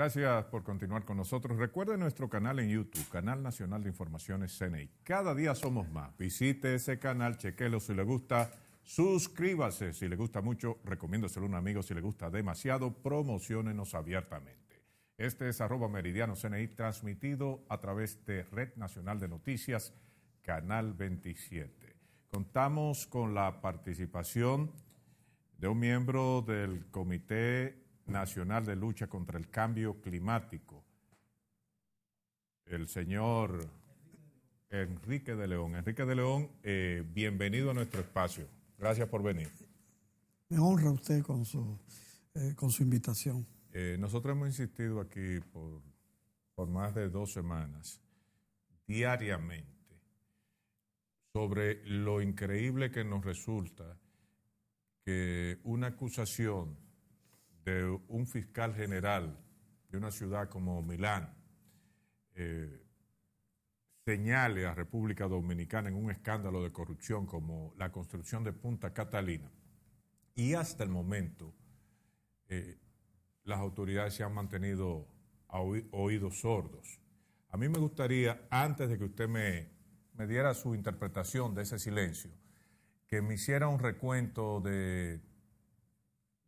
Gracias por continuar con nosotros. Recuerde nuestro canal en YouTube, Canal Nacional de Informaciones CNI. Cada día somos más. Visite ese canal, chequelo si le gusta, suscríbase si le gusta mucho, recomiéndoselo a un amigo si le gusta demasiado, promocionenos abiertamente. Este es arroba meridiano CNI transmitido a través de Red Nacional de Noticias, Canal 27. Contamos con la participación de un miembro del Comité Nacional de Lucha contra el Cambio Climático, el señor Enrique de León. Enrique de León, eh, bienvenido a nuestro espacio. Gracias por venir. Me honra usted con su, eh, con su invitación. Eh, nosotros hemos insistido aquí por, por más de dos semanas, diariamente, sobre lo increíble que nos resulta que una acusación un fiscal general de una ciudad como Milán eh, señale a República Dominicana en un escándalo de corrupción como la construcción de Punta Catalina. Y hasta el momento eh, las autoridades se han mantenido oídos sordos. A mí me gustaría, antes de que usted me diera su interpretación de ese silencio, que me hiciera un recuento de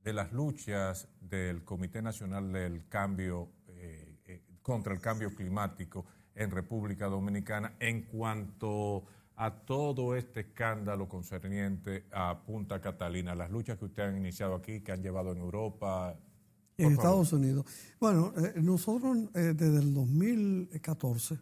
de las luchas del Comité Nacional del Cambio eh, eh, contra el Cambio Climático en República Dominicana en cuanto a todo este escándalo concerniente a Punta Catalina, las luchas que usted ha iniciado aquí, que han llevado en Europa. en Estados Unidos. Bueno, eh, nosotros desde el 2014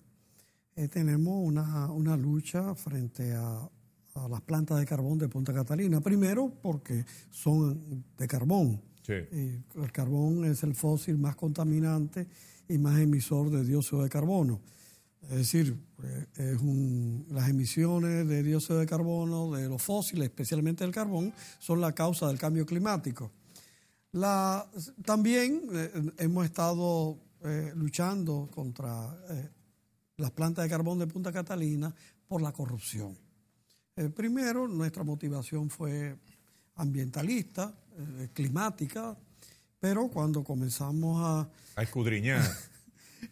tenemos una lucha frente a a las plantas de carbón de Punta Catalina. Primero, porque son de carbón. el carbón es el fósil más contaminante y más emisor de dióxido de carbono. Es decir, eh, las emisiones de dióxido de carbono de los fósiles, especialmente del carbón, son la causa del cambio climático. La, también eh, hemos estado eh, luchando contra las plantas de carbón de Punta Catalina por la corrupción primero, nuestra motivación fue ambientalista, eh, climática, pero cuando comenzamos a... A escudriñar.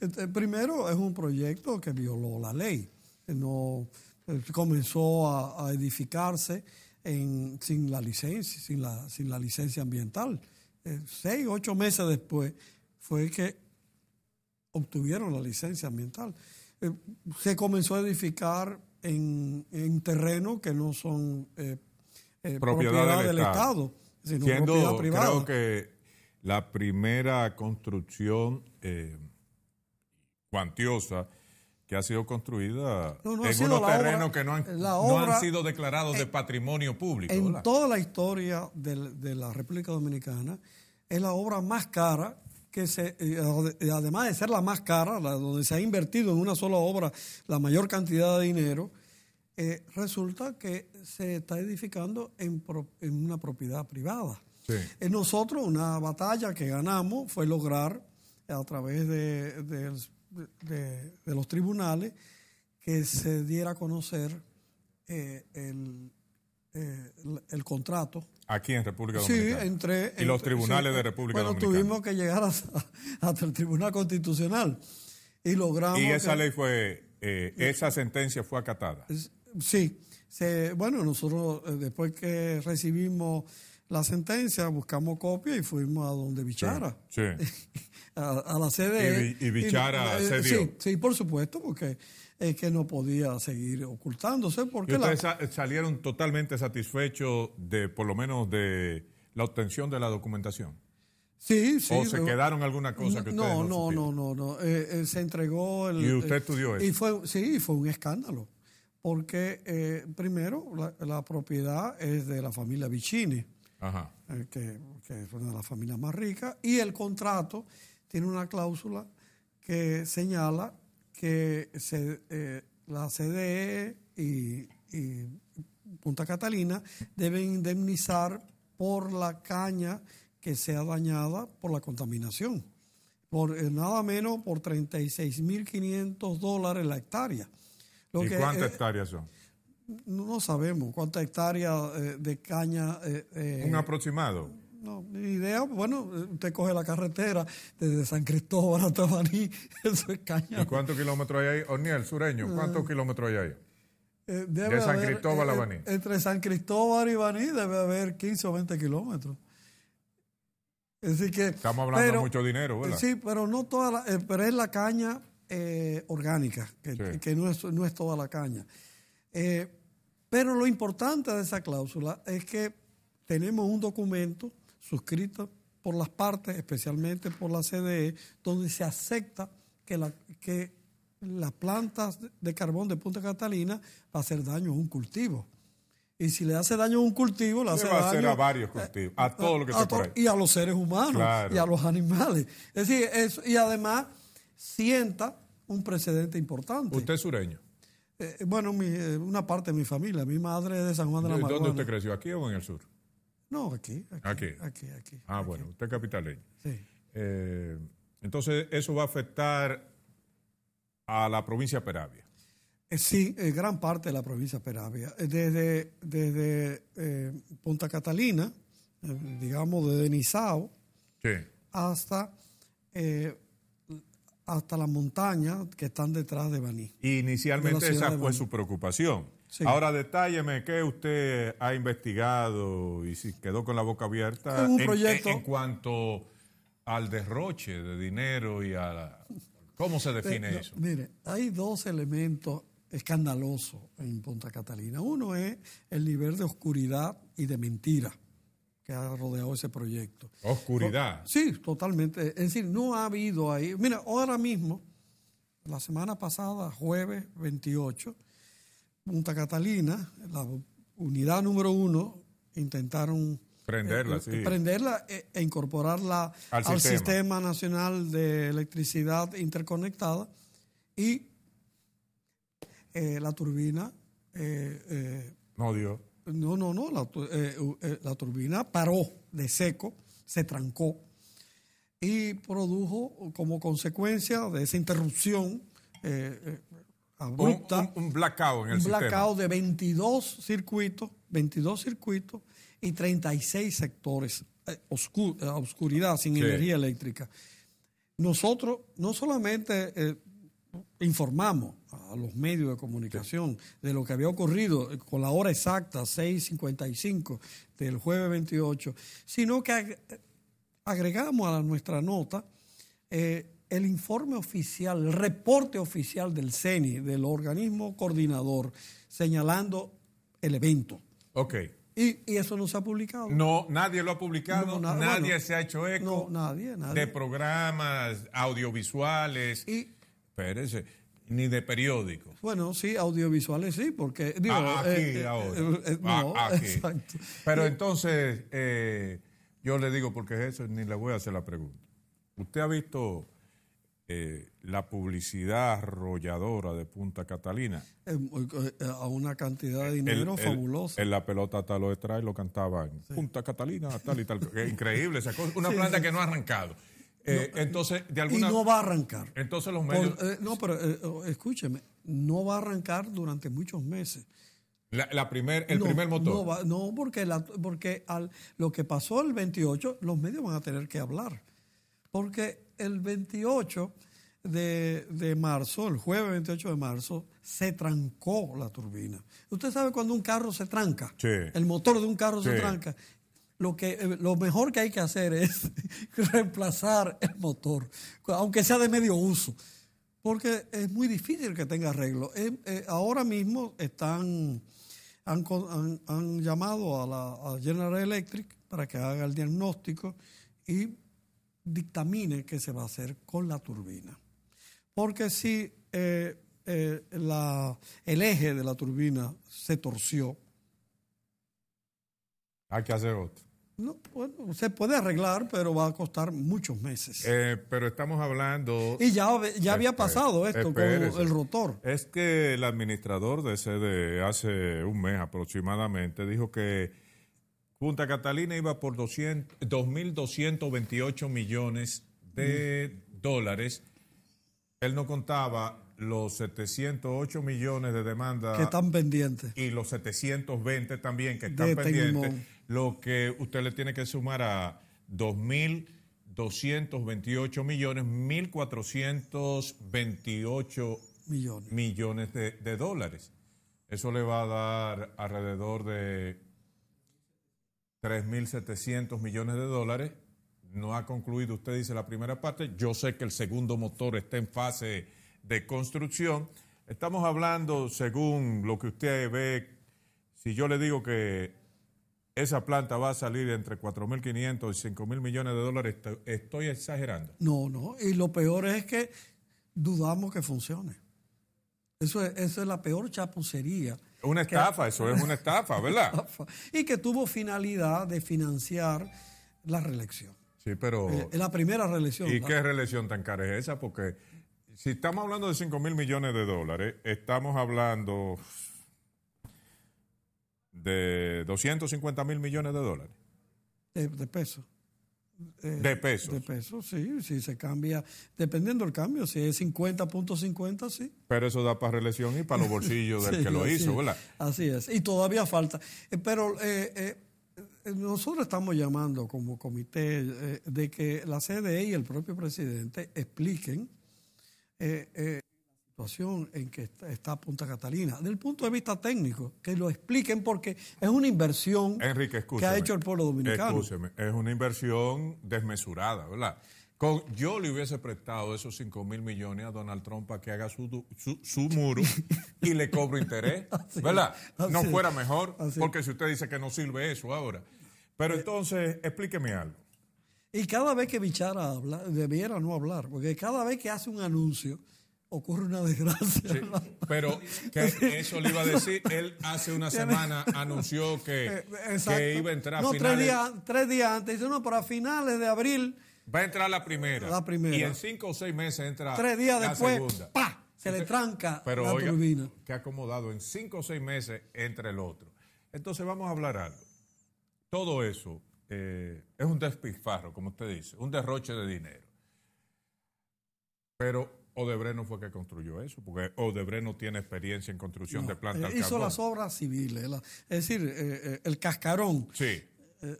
Este, primero es un proyecto que violó la ley, no eh, comenzó a, edificarse sin la licencia, sin la, sin la licencia ambiental. Eh, seis, ocho meses después fue que obtuvieron la licencia ambiental. se comenzó a edificar en, terrenos terreno que no son eh, eh, propiedad, del, Estado. sino propiedad privada. Creo que la primera construcción eh, cuantiosa que ha sido construida en unos terrenos que no han, sido declarados de patrimonio público. En toda la historia de la República Dominicana es la obra más cara que se, además de ser la más cara, donde se ha invertido en una sola obra la mayor cantidad de dinero, eh, resulta que se está edificando en, en una propiedad privada. Sí. nosotros una batalla que ganamos fue lograr a través de, de, los tribunales que se diera a conocer eh, el, eh, el, contrato. Aquí en República Dominicana. entre... y los tribunales de eh, República Dominicana. Bueno, tuvimos que llegar hasta, el Tribunal Constitucional y logramos... Y esa ley fue... Eh, esa sentencia fue acatada. Sí. bueno, nosotros eh, después que recibimos la sentencia, buscamos copia y fuimos a donde Bichara. Sí. A, la sede. Y, Bichara sede Sí, sí, por supuesto, porque es que no podía seguir ocultándose. Porque ustedes salieron totalmente satisfechos de, por lo menos, de la obtención de la documentación. Sí, sí. ¿O se eh, quedaron alguna cosa que no, ustedes no, no, no, no, no. Eh, se entregó el. Y usted estudió Y fue, sí, fue un escándalo. Porque, eh, primero, la, propiedad es de la familia Vicini, que es una de las familias más ricas, y el contrato tiene una cláusula que señala que se, eh, la CDE y, Punta Catalina deben indemnizar por la caña que sea dañada por la contaminación, por eh, nada menos por 36.500 dólares la hectárea. Lo ¿Y que, cuántas eh, hectáreas son? No sabemos cuántas hectáreas de caña. Un aproximado no, mi idea, bueno, usted coge la carretera desde San Cristóbal hasta Baní, eso es caña. ¿Y cuántos kilómetros hay ahí? Orniel, sureño, ah. ¿cuántos kilómetros hay ahí? Eh, de San Cristóbal a Baní. Eh, eh, entre San Cristóbal y Baní debe haber 15 o 20 kilómetros. Así que, Estamos hablando de mucho dinero, ¿verdad? Sí, pero no toda pero es la caña orgánica, que, no, es, no, es, toda la caña. pero lo importante de esa cláusula es que tenemos un documento suscrito por las partes, especialmente por la CDE, donde se acepta que, la, que las plantas de carbón de Punta Catalina va a hacer daño a un cultivo. Y si le hace daño a un cultivo, le hace va a, hacer a varios cultivos, a todo lo que se puede. Y a los seres humanos y a los animales. Es decir, y además sienta un precedente importante. ¿Usted es sureño? Eh, bueno, eh, una parte de mi familia. Mi madre es de San Juan de la Maguana. ¿Dónde usted creció? ¿Aquí o en el sur? No, aquí. Aquí. Aquí, ah, bueno, usted es capitaleño. Sí. Eh, entonces, eso va a afectar a la provincia Peravia. Eh, sí, eh, gran parte de la provincia de Peravia. Desde, desde Punta Catalina, digamos, desde Nizao, hasta, hasta las montañas que están detrás de Baní. Inicialmente esa fue su preocupación Ahora detálleme qué usted ha investigado y si quedó con la boca abierta en, proyecto. en, cuanto al derroche de dinero y a cómo se eh, define eso. Mire, hay dos elementos escandalosos en Punta Catalina. Uno es el nivel de oscuridad y de mentira que ha rodeado ese proyecto. Oscuridad. Sí, totalmente. Es decir, no ha habido ahí. Mira, ahora mismo, la semana pasada, jueves 28, Punta Catalina, la unidad número uno, intentaron prenderla, eh, prenderla e, e, incorporarla al, sistema. Nacional de Electricidad Interconectada y eh, la turbina... Eh, no dio. No, no, no, la, turbina paró de seco, se trancó y produjo como consecuencia de esa interrupción un, blackout en el Un blackout de 22 circuitos, 22 circuitos y 36 sectores eh, eh, oscuridad, sin energía eléctrica. Nosotros no solamente eh, informamos a los medios de comunicación de lo que había ocurrido con la hora exacta, 6.55 del jueves 28, sino que agregamos a nuestra nota el informe oficial, el reporte oficial del CENI, del organismo coordinador, señalando el evento. Ok. Y, eso no se ha publicado. No, nadie lo ha publicado, nadie se ha hecho eco no, nadie, nadie. de programas audiovisuales. Y, ni de periódicos. Bueno, sí, audiovisuales sí, porque. Ah, aquí eh, eh, ahora. Eh, ah, no, Exacto. Pero entonces, yo le digo, porque es eso ni le voy a hacer la pregunta. ¿Usted ha visto eh, la publicidad arrolladora de Punta Catalina. Eh, eh, a una cantidad de dinero fabuloso fabulosa. En la pelota tal lo extrae lo cantaban. Punta Catalina, tal y tal. Increíble esa cosa. Una planta que no ha arrancado. entonces, de alguna... no va a arrancar. Entonces los medios... no, pero oh, escúcheme, no va a arrancar durante muchos meses. La, el primer motor. No, porque, porque al, lo que pasó el 28, los medios van a tener que hablar. Porque el 28 de, marzo, el jueves 28 de marzo, se trancó la turbina. Usted sabe cuando un carro se tranca, el motor de un carro se tranca. Lo, que, eh, lo mejor que hay que hacer es reemplazar el motor, aunque sea de medio uso, porque es muy difícil que tenga arreglo. Eh, eh, ahora mismo están, han, llamado a la a General Electric para que haga el diagnóstico y dictamine qué se va a hacer con la turbina porque si eh, eh, la, el eje de la turbina se torció. Hay que hacer otro. se puede arreglar, pero va a costar muchos meses. Eh, pero estamos hablando... Y ya, ya había pasado esto con el rotor. Es que el administrador de sede hace un mes aproximadamente dijo que Junta Catalina iba por 2.228 millones de mm. dólares él no contaba los 708 millones de demandas. Que están pendientes. Y los 720 también que están este pendientes. Lo que usted le tiene que sumar a 2.228 millones, 1.428 millones, millones de dólares. Eso le va a dar alrededor de 3.700 millones de dólares no ha concluido, usted dice la primera parte, yo sé que el segundo motor está en fase de construcción. Estamos hablando, según lo que usted ve, si yo le digo que esa planta va a salir entre 4.500 y 5.000 millones de dólares, estoy exagerando. No, no, y lo peor es que dudamos que funcione. Eso es, la peor chapucería. Una estafa, eso es una estafa, ¿verdad? y que tuvo finalidad de financiar la reelección pero. Es la primera reelección. ¿Y qué reelección tan cara es esa? Porque si estamos hablando de 5 mil millones de dólares, estamos hablando de 250 mil millones de dólares. De, pesos. Eh, de pesos. De pesos, sí, Si se cambia, dependiendo del cambio, si es 50.50, sí. Pero eso da para reelección y para los bolsillos del que lo hizo, ¿verdad? Así es, y todavía falta. Eh, pero eh, eh, nosotros estamos llamando como comité eh, de que la CDE y el propio presidente expliquen eh, la situación en que está, Punta Catalina, del punto de vista técnico, que lo expliquen porque es una inversión que ha hecho el pueblo dominicano. es una inversión desmesurada, ¿verdad? yo le hubiese prestado esos 5 mil millones a Donald Trump para que haga su, muro y le cobro interés, ¿verdad? no fuera mejor, porque si usted dice que no sirve eso ahora, pero entonces, explíqueme algo. Y cada vez que Bichara habla, debiera no hablar, porque cada vez que hace un anuncio, ocurre una desgracia. pero que eso le iba a decir, él hace una semana anunció que, eh, iba a entrar a no, finales. Tres días, tres días antes, dice, no, a finales de abril. Va a entrar la primera. La primera. Y en cinco o seis meses entra Tres días después, segunda. ¡pa! Se le tranca pero la turbina. Que ha acomodado en cinco o seis meses entre el otro. Entonces vamos a hablar algo. Todo eso eh, es un despilfarro, como usted dice, un derroche de dinero. Pero Odebrecht no fue que construyó eso, porque Odebrecht no tiene experiencia en construcción de plantas. Eh, hizo las obras civiles, es decir, eh, eh, el cascarón. Sí,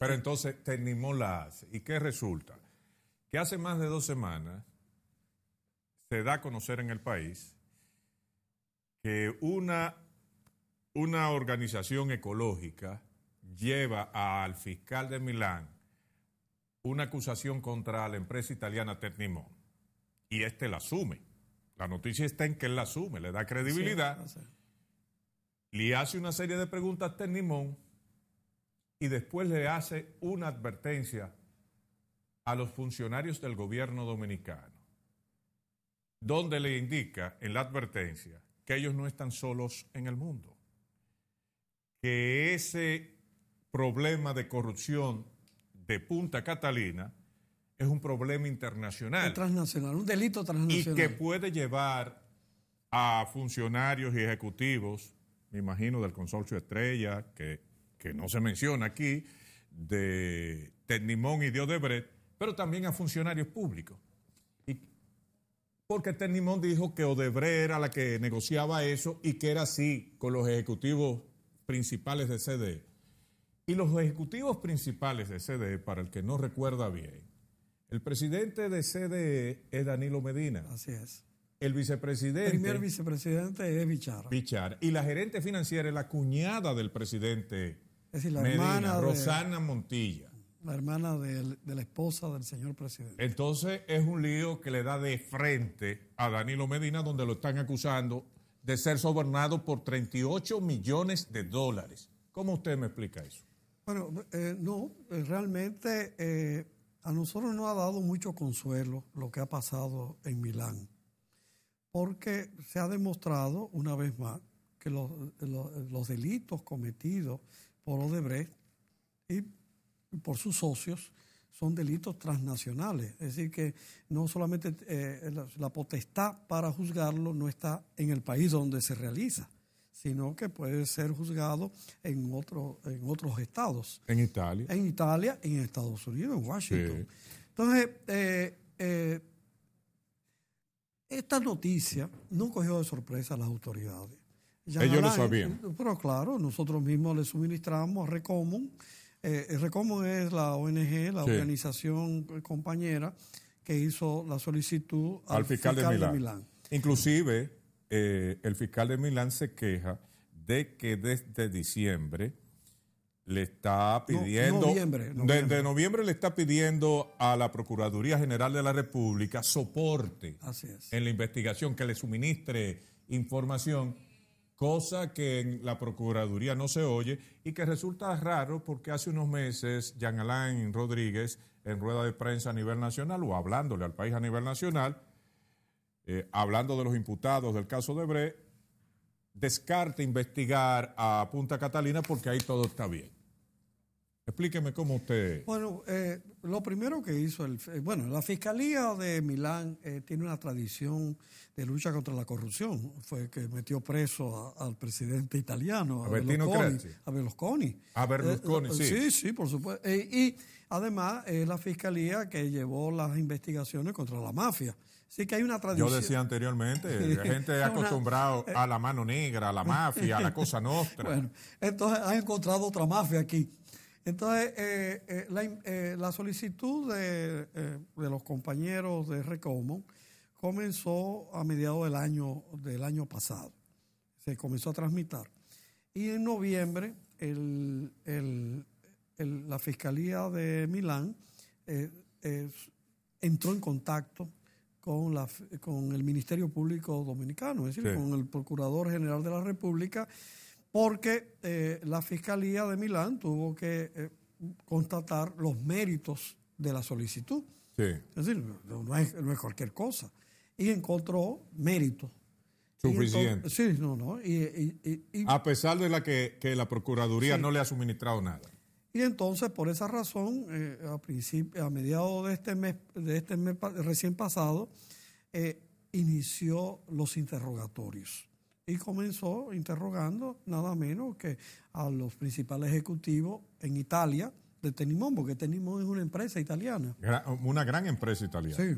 pero entonces terminó la hace. ¿Y qué resulta? Que hace más de dos semanas se da a conocer en el país que una, una organización ecológica lleva al fiscal de Milán una acusación contra la empresa italiana Ternimón Y este la asume. La noticia está en que él la asume, le da credibilidad. Le hace una serie de preguntas a Ternimón y después le hace una advertencia a los funcionarios del gobierno dominicano, donde le indica en la advertencia que ellos no están solos en el mundo, que ese problema de corrupción de Punta Catalina es un problema internacional. transnacional, un delito transnacional. Y que puede llevar a funcionarios y ejecutivos, me imagino, del consorcio Estrella, que, no se menciona aquí, de Tecnimón y de Odebrecht, pero también a funcionarios públicos. Y, porque Ternimón dijo que Odebrecht era la que negociaba eso y que era así con los ejecutivos principales de CDE. Y los ejecutivos principales de CDE, para el que no recuerda bien, el presidente de CDE es Danilo Medina. Así es. El vicepresidente. El primer vicepresidente es Bichar. Bichar. Y la gerente financiera es la cuñada del presidente. la Medina, hermana. Rosana Montilla. La hermana de la esposa del señor presidente. Entonces es un lío que le da de frente a Danilo Medina, donde lo están acusando de ser sobornado por 38 millones de dólares. ¿Cómo usted me explica eso? Bueno, eh, no, eh, realmente eh, a nosotros no ha dado mucho consuelo lo que ha pasado en Milán, porque se ha demostrado una vez más que los, delitos cometidos por Odebrecht y por sus socios son delitos transnacionales, es decir, que no solamente la, la potestad para juzgarlo no está en el país donde se realiza, sino que puede ser juzgado en, otro, en otros estados. En Italia. En Italia, en Estados Unidos, en Washington. Entonces, eh, eh, esta noticia no cogió de sorpresa a las autoridades. Ya Ellos lo sabían. Pero claro, nosotros mismos le suministramos a Recomun. Eh, es la ONG, la organización compañera que hizo la solicitud al, fiscal, De Milán. Inclusive eh, el fiscal de Milán se queja de que desde diciembre le está pidiendo. Desde noviembre le está pidiendo a la Procuraduría General de la República soporte en la investigación, que le suministre información, cosa que en la Procuraduría no se oye y que resulta raro porque hace unos meses Jean Alain Rodríguez, en rueda de prensa a nivel nacional o hablándole al país a nivel nacional, eh, hablando de los imputados del caso de Bre, descarte investigar a Punta Catalina porque ahí todo está bien. Explíqueme cómo usted. Bueno, eh, lo primero que hizo, el, eh, bueno, la Fiscalía de Milán tiene una tradición de lucha contra la corrupción. Fue que metió preso al presidente italiano, a, Berlusconi. A Berlusconi. sí. Sí, sí, por supuesto. y además es la Fiscalía que llevó las investigaciones contra la mafia. Sí que hay una tradición. Yo decía anteriormente, la gente acostumbrado eh, a la mano negra, a la mafia, a la cosa nuestra. bueno, entonces han encontrado otra mafia aquí. Entonces, eh, eh, la, solicitud de, los compañeros de Recomo comenzó a mediados del año, del año pasado. Se comenzó a transmitir. Y en noviembre, la Fiscalía de Milán entró en contacto con, la, con el Ministerio Público Dominicano, es decir, con el Procurador General de la República, porque eh, la Fiscalía de Milán tuvo que eh, constatar los méritos de la solicitud. Es decir, no, es, cualquier cosa. Y encontró méritos. Suficiente. sí, no, no. Y, a pesar de la que, que la Procuraduría no le ha suministrado nada. Y entonces, por esa razón, eh, a, a mediados de este mes, de este mes recién pasado, eh, inició los interrogatorios y comenzó interrogando nada menos que a los principales ejecutivos en Italia de Tenimón, porque Tenimón es una empresa italiana. Una gran empresa italiana. Sí,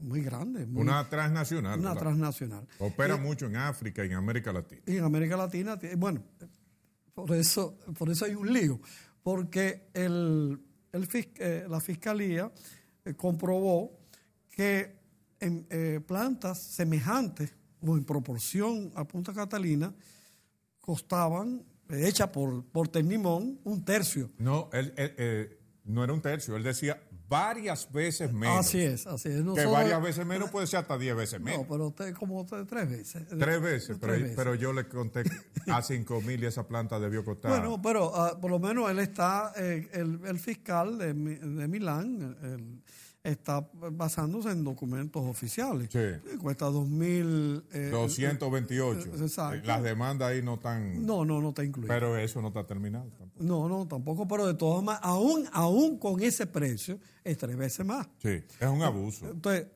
muy grande. una transnacional. Una transnacional. Opera eh, mucho en África y en América Latina. Y en América Latina, eh, bueno, por eso, por eso hay un lío porque el, eh, la fiscalía eh, comprobó que en eh, plantas semejantes o en proporción a Punta Catalina costaban, hecha por, por un tercio. No, él, no era un tercio, él decía varias veces menos. Así es, así es. que varias veces menos puede ser hasta 10 veces menos. No, pero usted como usted, tres veces. Tres veces, pero, yo le conté a cinco mil y esa planta debió costar. Bueno, pero ah, por lo menos él está, eh, el, el, fiscal de, de Milán, está basándose en documentos oficiales. Sí. Cuesta 2.000... 228. Eh, eh, Las demandas ahí no están... No, no, no está incluido. Pero eso no está terminado. No, no, tampoco, pero de todas maneras, aún, aún con ese precio, es tres veces más. Sí, es un abuso. Entonces,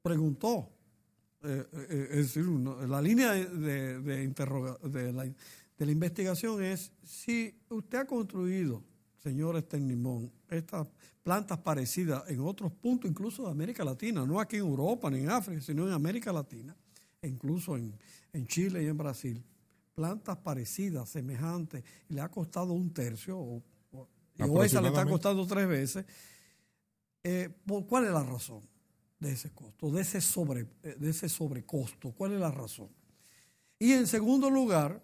preguntó, eh, es decir, la línea de, de, de, la, de la investigación es si usted ha construido señores este limón estas plantas parecidas en otros puntos, incluso de América Latina, no aquí en Europa ni en África, sino en América Latina, e incluso en, Chile y en Brasil, plantas parecidas, semejantes, y le ha costado un tercio, o, o le está costando tres veces. Eh, ¿Cuál es la razón de ese costo, de ese, sobre, eh, de ese sobrecosto? ¿Cuál es la razón? Y en segundo lugar,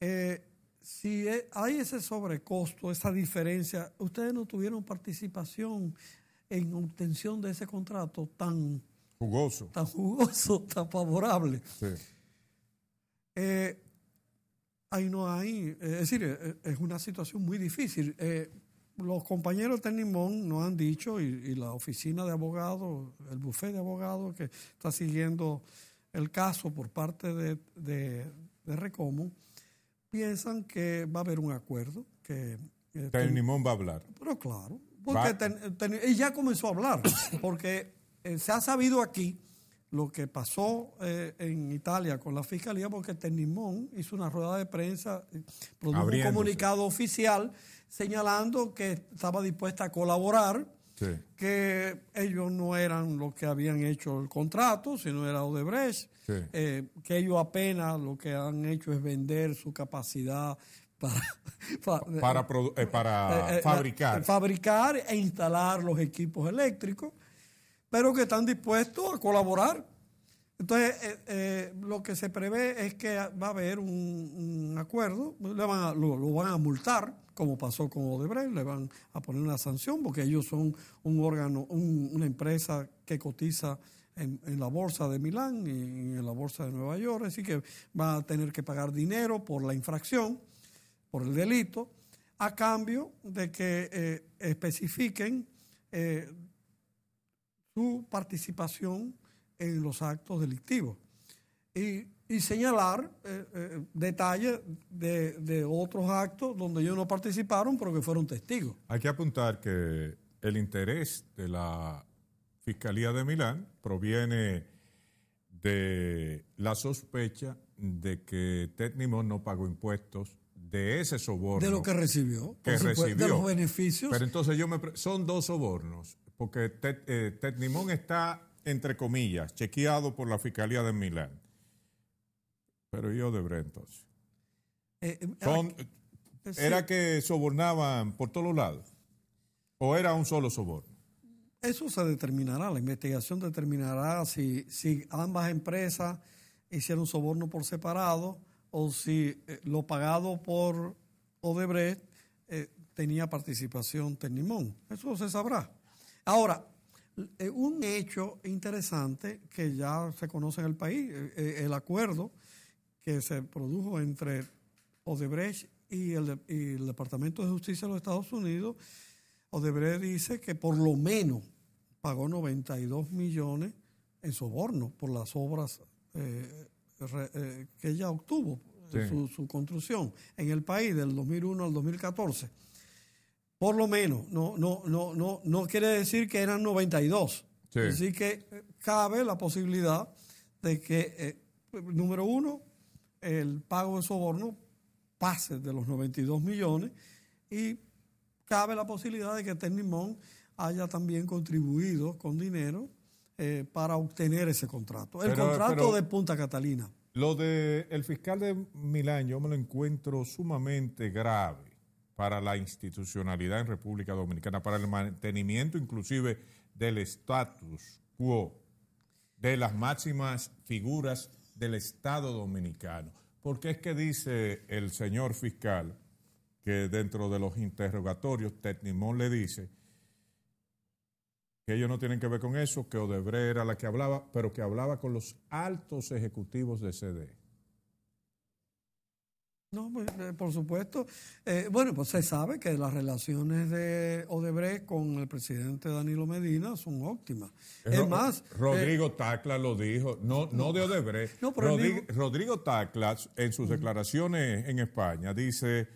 eh, si e, hay ese sobrecosto, esa diferencia, ustedes no tuvieron participación en obtención de ese contrato tan jugoso, tan, jugoso, tan favorable. Eh, ahí no hay, eh, es decir, eh, es una situación muy difícil. los compañeros de Nimón nos han dicho, y, la oficina de abogados, el bufé de abogados que está siguiendo el caso por parte de, de, de Recomo, piensan que va a haber un acuerdo. Que, eh, Ternimón va a hablar. Pero claro, porque y ya comenzó a hablar, porque eh, se ha sabido aquí lo que pasó eh, en Italia con la fiscalía, porque Ternimón hizo una rueda de prensa, produjo un comunicado oficial señalando que estaba dispuesta a colaborar que ellos no eran los que habían hecho el contrato, sino era Odebrecht, eh, que ellos apenas lo que han hecho es vender su capacidad para, para, eh, para, eh, fabricar. fabricar e instalar los equipos eléctricos, pero que están dispuestos a colaborar. Entonces, lo que se prevé es que va a haber un, acuerdo, lo van a multar como pasó con Odebrecht, le van a poner una sanción porque ellos son un órgano, una empresa que cotiza en, la bolsa de Milán y en la bolsa de Nueva York, así que van a tener que pagar dinero por la infracción, por el delito, a cambio de que eh, especifiquen eh, su participación en los actos delictivos. Y y señalar eh, eh, detalles de, otros actos donde ellos no participaron, pero que fueron testigos. Hay que apuntar que el interés de la Fiscalía de Milán proviene de la sospecha de que Ted Nimón no pagó impuestos de ese soborno. De lo que recibió. De los beneficios. Pero entonces yo me... Son dos sobornos, porque Ted, eh, Nimón está, entre comillas, chequeado por la Fiscalía de Milán pero ¿y Odebrecht entonces? Eh, eh, pues, era, que, sobornaban por todos lados? ¿O era un solo soborno? Eso se determinará, la investigación determinará si, si ambas empresas hicieron soborno por separado o si eh, lo pagado por Odebrecht tenía participación Ternimón. Eso se sabrá. Ahora, un hecho interesante que ya se conoce en el país, el acuerdo que se produjo entre Odebrecht y el, Departamento de Justicia de los Estados Unidos, Odebrecht dice que por lo menos pagó 92 millones en soborno por las obras eh, eh, que ella obtuvo, su, construcción en el país del 2001 al 2014. Por lo menos, no, no, no, no, no quiere decir que eran 92. Así que eh, cabe la posibilidad de que, número uno, el pago de soborno pase de los 92 millones y cabe la posibilidad de que Ternimón haya también contribuido con dinero eh, para obtener ese contrato. El contrato de Punta Catalina. Lo del fiscal de Milán yo me lo encuentro sumamente grave para la institucionalidad en República Dominicana, para el mantenimiento inclusive del estatus quo de las máximas figuras del Estado dominicano. Porque es que dice el señor fiscal que dentro de los interrogatorios, Tecnimón le dice que ellos no tienen que ver con eso, que Odebrecht era la que hablaba, pero que hablaba con los altos ejecutivos de CD. E. No, pues, eh, por supuesto. Eh, bueno, pues se sabe que las relaciones de Odebrecht con el presidente Danilo Medina son óptimas. Eh, es, más... Rodrigo Tacla lo dijo, no, no de Odebrecht. Rodrigo, Tacla en sus declaraciones en España dice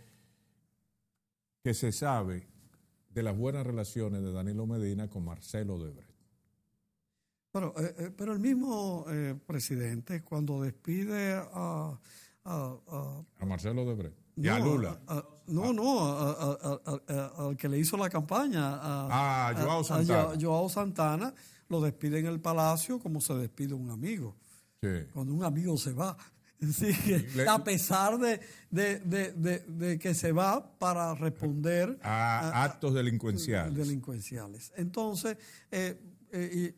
que se sabe de las buenas relaciones de Danilo Medina con Marcelo Odebrecht. Pero, pero el mismo presidente cuando despide a a Marcelo Debre No, y a Lula. no, ah. no, al que le hizo la campaña. Ah, a, Joao Santana. Joao Santana lo despide en el palacio como se despide un amigo. Cuando un amigo se va. a pesar de, de, que se va para responder a, actos delincuenciales. delincuenciales. Entonces, eh, eh,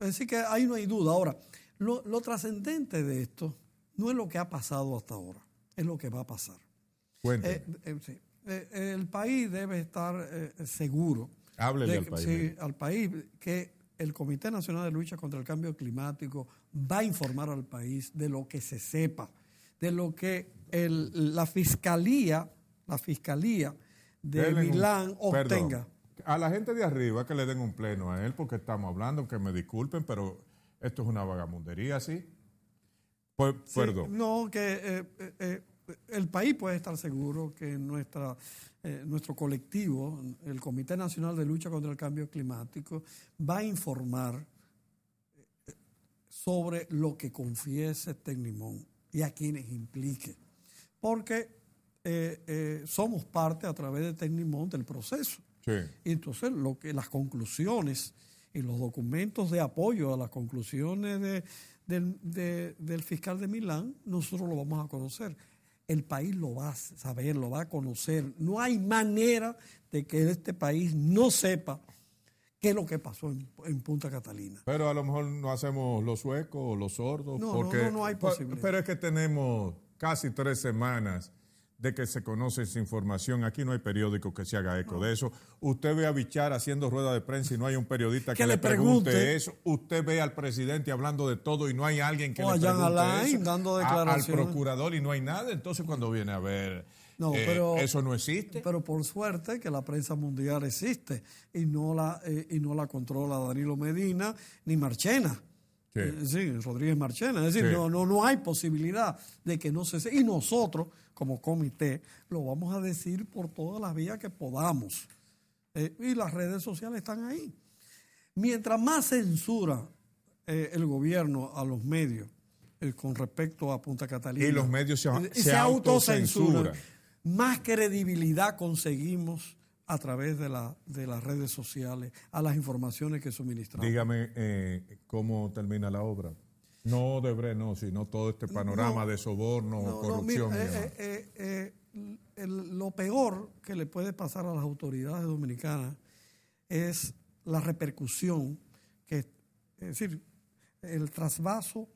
y, así que ahí no hay duda. Ahora, lo, lo trascendente de esto no es lo que ha pasado hasta ahora, es lo que va a pasar. Eh, eh, eh, el país debe estar seguro. Háblele al país. al país que el Comité Nacional de Lucha contra el Cambio Climático va a informar al país de lo que se sepa, de lo que la Fiscalía, la Fiscalía de Milán obtenga. a la gente de arriba que le den un pleno a él, porque estamos hablando, que me disculpen, pero esto es una vagamundería, ¿sí? no, que eh, eh, eh, el país puede estar seguro que nuestra, nuestro colectivo, el Comité Nacional de Lucha contra el Cambio Climático, va a informar sobre lo que confiese este Tecnimón y a quienes implique. Porque somos parte a través de Tecnimón del proceso. Y entonces lo que las conclusiones y los documentos de apoyo a las conclusiones de, del, fiscal de Milán, nosotros lo vamos a conocer. El país lo va a saber, lo va a conocer. No hay manera de que este país no sepa qué es lo que pasó en, Punta Catalina. Pero a lo mejor no hacemos los suecos o los sordos. porque, no, no, hay posibilidad. Pero es que tenemos casi tres semanas de que se conoce esa información. Aquí no hay periódico que se haga eco de eso. Usted ve a Bichar haciendo rueda de prensa y no hay un periodista que, le pregunte, eso. Usted ve al presidente hablando de todo y no hay alguien que o le pregunte Alain, eso. Dando declaraciones. al procurador y no hay nada. Entonces cuando viene a ver, eh, eso no existe. Pero por suerte que la prensa mundial existe y no la, eh, y no la controla Danilo Medina ni Marchena. Eh, sí. Rodríguez Marchena. Es decir, no, no, no hay posibilidad de que no se... Y nosotros, como comité, lo vamos a decir por todas las vías que podamos. Eh, y las redes sociales están ahí. Mientras más censura eh, el gobierno a los medios con respecto a Punta Catalina... Y los medios se, se, se autocensuran. Más credibilidad conseguimos a través de, la, de las redes sociales, a las informaciones que suministramos. Dígame eh, cómo termina la obra. No debre no, sino todo este panorama de soborno, corrupción. Eh, eh, lo peor que le puede pasar a las autoridades dominicanas es la repercusión que, es decir, el trasvaso,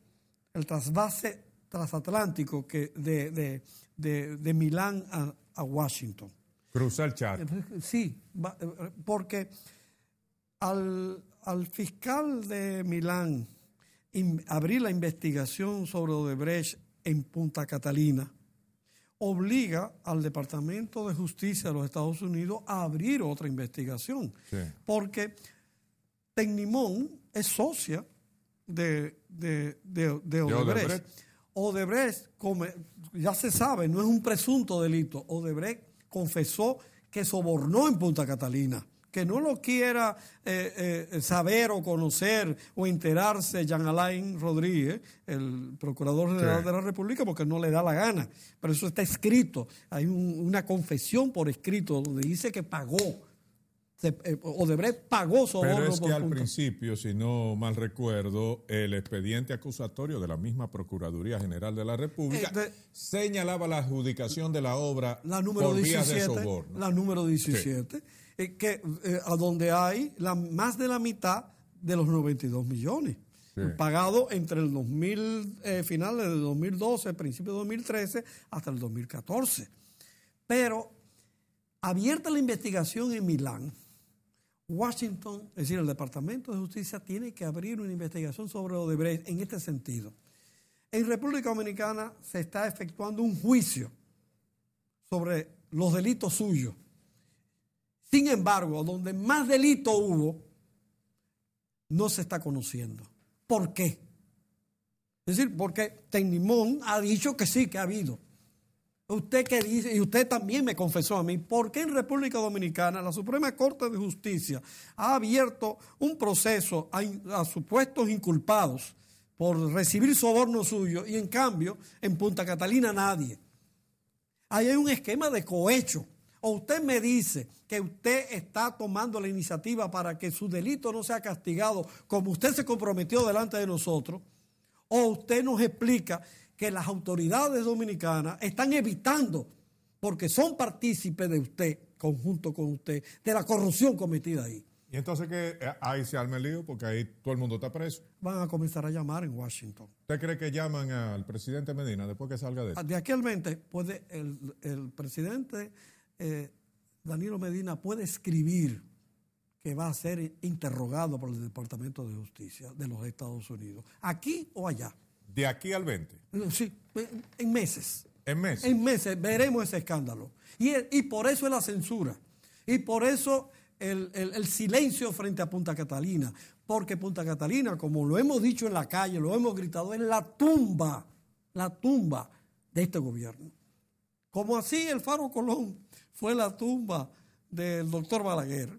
el trasvase transatlántico que de, de, de, de Milán a, a Washington. Cruza el chat. Sí, eh, porque al, fiscal de Milán abrir la investigación sobre Odebrecht en Punta Catalina obliga al Departamento de Justicia de los Estados Unidos a abrir otra investigación. Porque Tecnimón es socia de, de, Odebrecht. Odebrecht, ya se sabe, no es un presunto delito. Odebrecht confesó que sobornó en Punta Catalina. Que no lo quiera eh, eh, saber o conocer o enterarse Jean Alain Rodríguez, el Procurador General de la República, porque no le da la gana. Pero eso está escrito. Hay una confesión por escrito donde dice que pagó eh, Odebrecht pagó soborno. Pero es que al principio, si no mal recuerdo, el expediente acusatorio de la misma Procuraduría General de la República este- señalaba la adjudicación de la obra la número por 17, de soborno. La número 17, eh, que, eh, a donde hay más de la mitad de los 92 millones. pagado entre el 2000, finales de 2012, principio de 2013, hasta el 2014. Pero abierta la investigación en Milán, Washington, es decir, el Departamento de Justicia, tiene que abrir una investigación sobre Odebrecht en este sentido. En República Dominicana se está efectuando un juicio sobre los delitos suyos. Sin embargo, donde más delito hubo, no se está conociendo. ¿Por qué? Es decir, porque Tecnimón ha dicho que sí, que ha habido. Usted que dice, y usted también me confesó a mí, ¿por qué en República Dominicana la Suprema Corte de Justicia ha abierto un proceso a, supuestos inculpados por recibir soborno suyo y en cambio en Punta Catalina nadie? Ahí hay un esquema de cohecho. O usted me dice que usted está tomando la iniciativa para que su delito no sea castigado como usted se comprometió delante de nosotros, o usted nos explica que las autoridades dominicanas están evitando porque son partícipes de usted, conjunto con usted, de la corrupción cometida ahí. Y entonces que eh, ahí se arma el lío porque ahí todo el mundo está preso. Van a comenzar a llamar en Washington. ¿Usted cree que llaman al presidente Medina después que salga de eso? Ah, de aquí al mente, puede el, presidente eh, Danilo Medina puede escribir que va a ser interrogado por el Departamento de Justicia de los Estados Unidos, aquí o allá. ¿De aquí al 20? Mm, sí, en meses. ¿En meses? En meses veremos ese escándalo. Y, e, y por eso es la censura. Y por eso el, silencio frente a Punta Catalina. Porque Punta Catalina, como lo hemos dicho en la calle, lo hemos gritado, es la tumba, la tumba de este gobierno. Como así el Faro Colón fue la tumba del doctor Balaguer.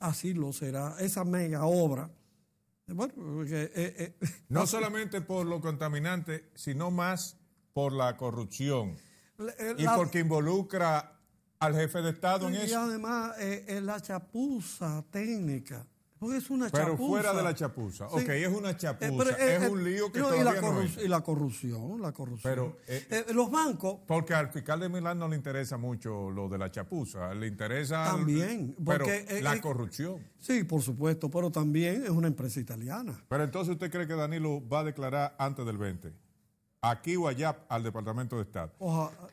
Así lo será. Esa mega obra eh, eh, no solamente por lo contaminante, sino más por la corrupción. Eh, y porque involucra al jefe de Estado en eso. Y además es la chapuza técnica pues es una pero fuera de la chapuza. Ok, es una chapuza. Eh, es eh, un eh, lío que está todavía y la, no y la corrupción, la corrupción. los bancos... Porque al fiscal de Milán no le interesa mucho lo de la chapuza. Le interesa... También. pero la corrupción. Sí, por supuesto, pero también es una empresa italiana. Pero entonces, ¿usted cree que Danilo va a declarar antes del 20? Aquí o allá al Departamento de Estado.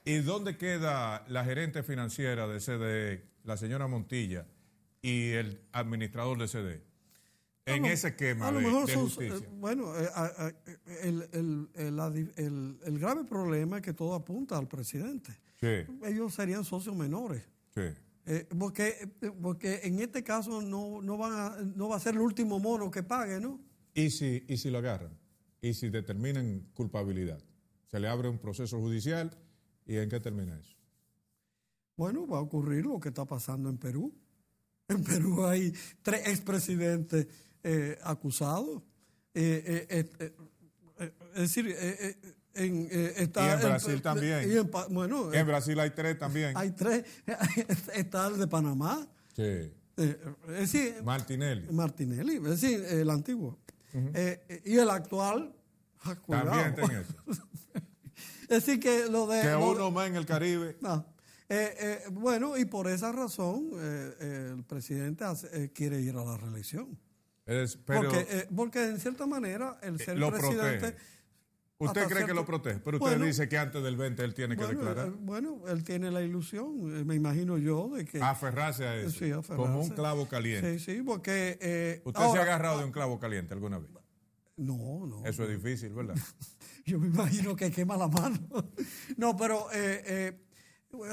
¿Y dónde queda la gerente financiera de CDE, la señora Montilla? y el administrador de CD. E. en ese esquema justicia. bueno, el, grave problema es que todo apunta al presidente. Ellos serían socios menores. Eh, porque, porque en este caso no, no, van no va a ser el último mono que pague, ¿no? ¿Y si, y si lo agarran? ¿Y si determinan culpabilidad? ¿Se le abre un proceso judicial? ¿Y en qué termina eso? Bueno, va a ocurrir lo que está pasando en Perú. En Perú hay tres expresidentes eh, acusados. Eh, eh, es decir, en, y en Brasil también. en, Brasil hay tres también. Hay tres. está el de Panamá. Sí. es Martinelli. Martinelli, es decir, el antiguo. y el actual. También eso. es decir, que lo de. Que uno más en el Caribe. No. Ah. Eh, eh, bueno, y por esa razón eh, el presidente eh, quiere ir a la reelección. porque, porque, en cierta manera el ser presidente... Usted cree que lo protege, pero usted dice que antes del 20 él tiene que declarar. bueno, él tiene la ilusión, me imagino yo, de que... Aferrarse a eso. Como un clavo caliente. Sí, sí, porque... ¿Usted se ha agarrado de ah, un clavo caliente alguna vez? No, no. Eso es difícil, ¿verdad? yo me imagino que quema la mano. no, pero eh,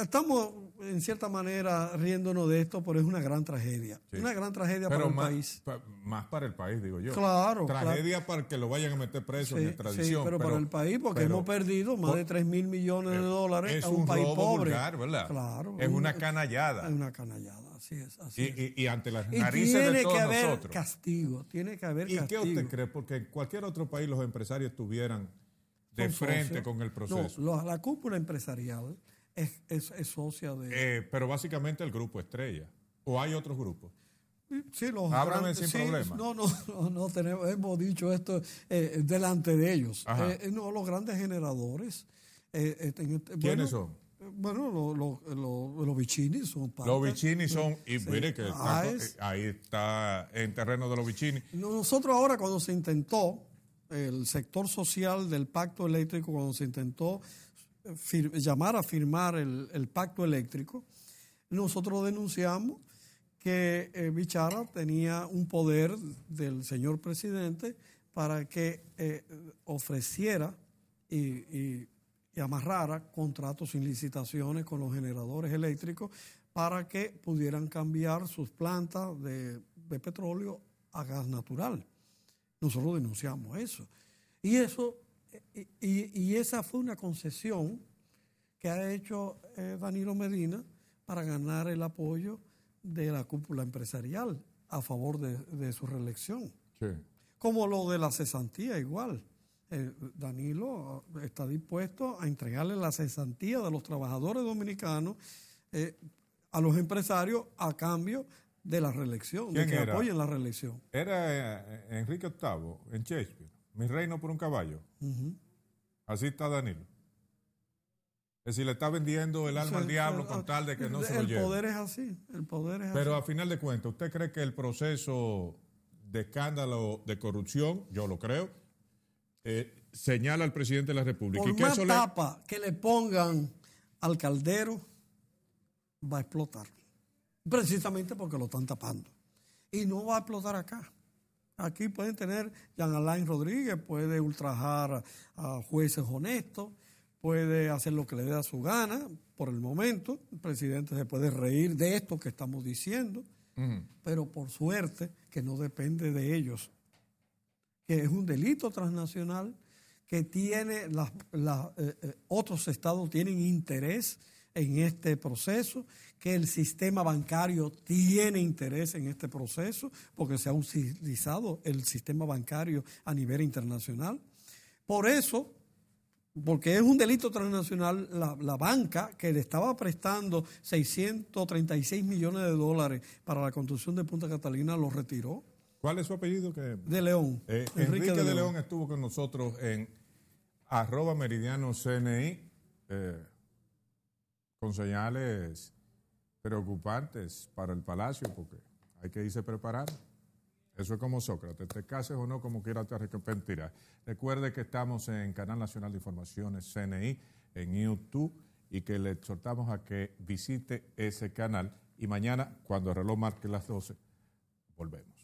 Estamos en cierta manera riéndonos de esto, pero es una gran tragedia. Una gran tragedia para el país. más para el país, digo yo. Claro. Tragedia para que lo vayan a meter preso en extradición. Sí, pero, para el país, porque hemos perdido más de 3 mil millones de dólares a un, un país pobre. ¿verdad? Claro. Es una canallada. Es una canallada, así es. Así y, ante las narices y tiene de todos que haber nosotros. castigo, tiene que haber castigo. ¿Y qué usted cree? Porque en cualquier otro país los empresarios estuvieran de frente con el proceso. la cúpula empresarial es, es, socia de... Eh, pero básicamente el grupo Estrella. ¿O hay otros grupos? Sí, los sin No, no, no, no, tenemos, hemos dicho esto eh, delante de ellos. Eh, no, los grandes generadores. Este, este, ¿Quiénes son? Bueno, los los son Los Vichini son, que ah, ahí está en terreno de los Vichini Nosotros ahora cuando se intentó el sector social del pacto eléctrico, cuando se intentó llamar a firmar el, pacto eléctrico, nosotros denunciamos que eh, Bichara tenía un poder del señor presidente para que eh, ofreciera y, amarrara contratos sin licitaciones con los generadores eléctricos para que pudieran cambiar sus plantas de, de, petróleo a gas natural. Nosotros denunciamos eso. Y eso y, esa fue una concesión que ha hecho eh, Danilo Medina para ganar el apoyo de la cúpula empresarial a favor de, su reelección. Como lo de la cesantía, igual. Eh, Danilo está dispuesto a entregarle la cesantía de los trabajadores dominicanos eh, a los empresarios a cambio de la reelección, de que apoyen la reelección. Era Enrique VIII en Shakespeare mi reino por un caballo. Así está Danilo. Es decir, le está vendiendo el alma al diablo con tal de que no se lo lleve. El poder es así, el poder Pero a final de cuentas, ¿usted cree que el proceso de escándalo de corrupción, yo lo creo, eh, señala al presidente de la República? Por y que tapa que le pongan al caldero va a explotar. Precisamente porque lo están tapando. Y no va a explotar acá. Aquí pueden tener Jean Alain Rodríguez, puede ultrajar a jueces honestos, puede hacer lo que le dé a su gana por el momento. El presidente se puede reír de esto que estamos diciendo, pero por suerte que no depende de ellos, que es un delito transnacional que tiene eh, eh, otros estados tienen interés en este proceso, que el sistema bancario tiene interés en este proceso, porque se ha utilizado el sistema bancario a nivel internacional. Por eso, porque es un delito transnacional, la, banca que le estaba prestando 636 millones de dólares para la construcción de Punta Catalina lo retiró. ¿Cuál es su apellido? Que... De León. Eh, Enrique, de, León. estuvo con nosotros en arroba meridiano CNI. Eh, con señales preocupantes para el palacio, porque hay que irse preparar. Eso es como Sócrates, te cases o no, como quieras te arrepentirás. Recuerde que estamos en Canal Nacional de Informaciones, CNI, en YouTube, y que le exhortamos a que visite ese canal. Y mañana, cuando el reloj marque las 12, volvemos.